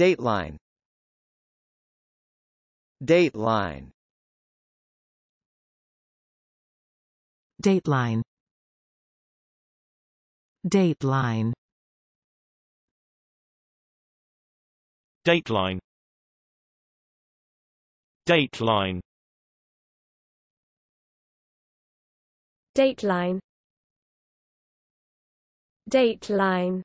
Dateline Dateline Dateline Dateline Dateline Dateline Dateline Dateline